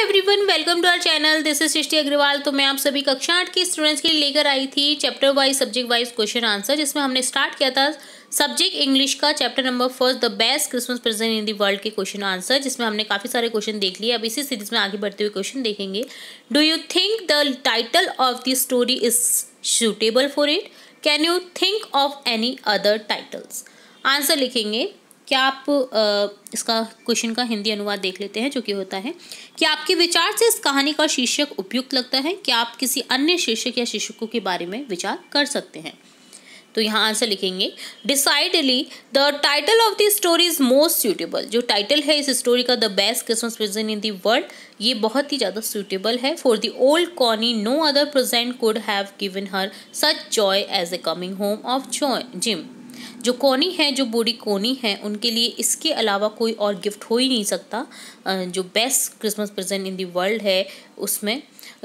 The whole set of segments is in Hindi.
everyone welcome to our channel this is Srishti Agarwal तो मैं आप सभी कक्षा आठ के स्टूडेंट्स के लिए लेकर आई थी chapter wise subject wise question answer जिसमें हमने स्टार्ट किया था सब्जेक्ट इंग्लिश का chapter number first the best Christmas present in the world के क्वेश्चन आंसर जिसमें हमने काफ़ी सारे क्वेश्चन देख लिए अब इसी सीरीज में आगे बढ़ते हुए क्वेश्चन देखेंगे do you think the title of the story is suitable for it can you think of any other titles answer लिखेंगे क्या आप इसका क्वेश्चन का हिंदी अनुवाद देख लेते हैं जो कि होता है कि आपके विचार से इस कहानी का शीर्षक उपयुक्त लगता है क्या आप किसी अन्य शीर्षक या शीर्षकों के बारे में विचार कर सकते हैं तो यहाँ आंसर लिखेंगे decidedly the title of the story is most suitable जो टाइटल है इस स्टोरी का the best Christmas present in the world ये बहुत ही ज़्यादा सुटेबल है for the old Connie no other present could have given her such joy as a coming home of joy Jim जो कोनी है जो बूढ़ी कोनी है उनके लिए इसके अलावा कोई और गिफ्ट हो ही नहीं सकता जो best Christmas present in the world है उसमें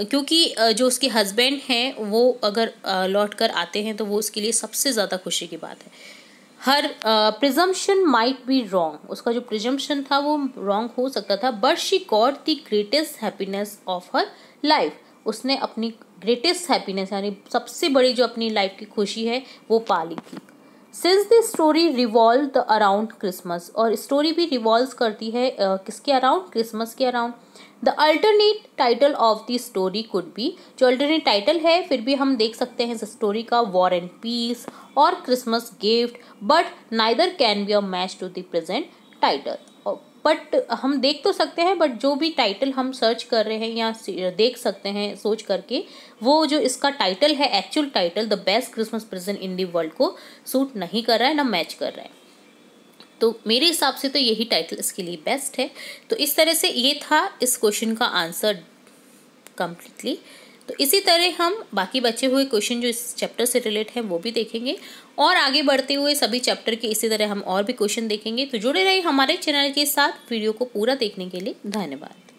क्योंकि जो उसके हस्बैंड हैं वो अगर लौट कर आते हैं तो वो उसके लिए सबसे ज़्यादा खुशी की बात है हर प्रिजम्पन माइट बी रॉन्ग उसका जो प्रिजम्पन था वो रॉन्ग हो सकता था but she got the greatest happiness of her life उसने अपनी ग्रेटेस्ट हैप्पीनेस यानी सबसे बड़ी जो अपनी लाइफ की खुशी है वो पा ली थी since this story revolve the around Christmas और स्टोरी भी रिवॉल्व करती है uh, किसके अराउंड क्रिसमस के around the alternate title of the story could be जो अल्टरनेट टाइटल है फिर भी हम देख सकते हैं इस स्टोरी का वॉर एंड पीस और Christmas gift but neither can be a match to the present title but oh, हम देख तो सकते हैं बट जो भी टाइटल हम सर्च कर रहे हैं या देख सकते हैं सोच करके वो जो इसका टाइटल है actual title the best Christmas present in the world को सूट नहीं कर रहा है ना मैच कर रहा है तो मेरे हिसाब से तो यही टाइटल इसके लिए बेस्ट है तो इस तरह से ये था इस क्वेश्चन का आंसर कम्प्लीटली तो इसी तरह हम बाकी बचे हुए क्वेश्चन जो इस चैप्टर से रिलेट हैं वो भी देखेंगे और आगे बढ़ते हुए सभी चैप्टर के इसी तरह हम और भी क्वेश्चन देखेंगे तो जुड़े रहिए हमारे चैनल के साथ वीडियो को पूरा देखने के लिए धन्यवाद